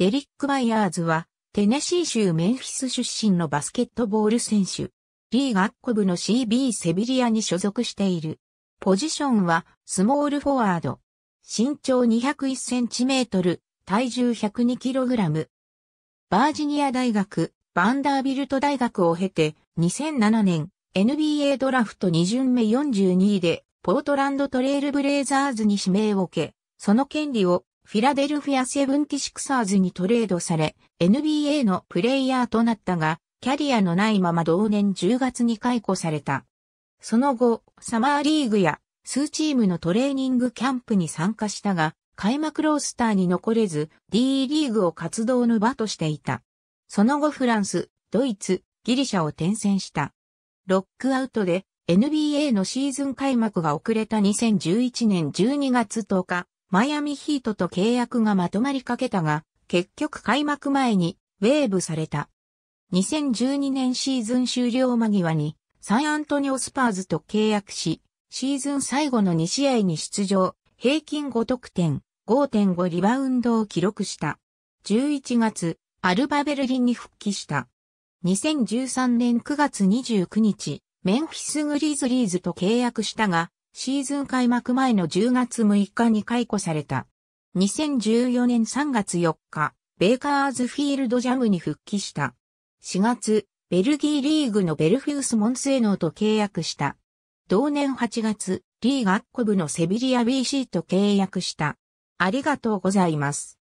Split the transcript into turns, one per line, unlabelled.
デリック・バイヤーズは、テネシー州メンフィス出身のバスケットボール選手、リーガッコブの CB セビリアに所属している。ポジションは、スモールフォワード。身長2 0 1トル、体重1 0 2ラム。バージニア大学、バンダービルト大学を経て、2007年、NBA ドラフト2巡目42位で、ポートランドトレイルブレイザーズに指名を受け、その権利をフィラデルフィア・セブンティシクサーズにトレードされ、NBA のプレイヤーとなったが、キャリアのないまま同年10月に解雇された。その後、サマーリーグや数チームのトレーニングキャンプに参加したが、開幕ロースターに残れず、D リーグを活動の場としていた。その後フランス、ドイツ、ギリシャを転戦した。ロックアウトで NBA のシーズン開幕が遅れた2011年12月10日、マイアミヒートと契約がまとまりかけたが、結局開幕前にウェーブされた。2012年シーズン終了間際にサンアントニオスパーズと契約し、シーズン最後の2試合に出場、平均5得点、5.5リバウンドを記録した。11月、アルバベルリンに復帰した。2013年9月29日、メンフィス・グリーズリーズと契約したが、シーズン開幕前の10月6日に解雇された。2014年3月4日、ベーカーズフィールドジャムに復帰した。4月、ベルギーリーグのベルフィウス・モンスーノーと契約した。同年8月、リーガッコブのセビリア BC と契約した。ありがとうございます。